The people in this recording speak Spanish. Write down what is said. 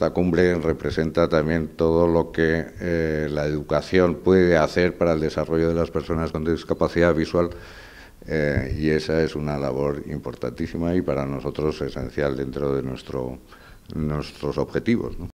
La cumbre representa también todo lo que eh, la educación puede hacer para el desarrollo de las personas con discapacidad visual eh, y esa es una labor importantísima y para nosotros esencial dentro de nuestro, nuestros objetivos.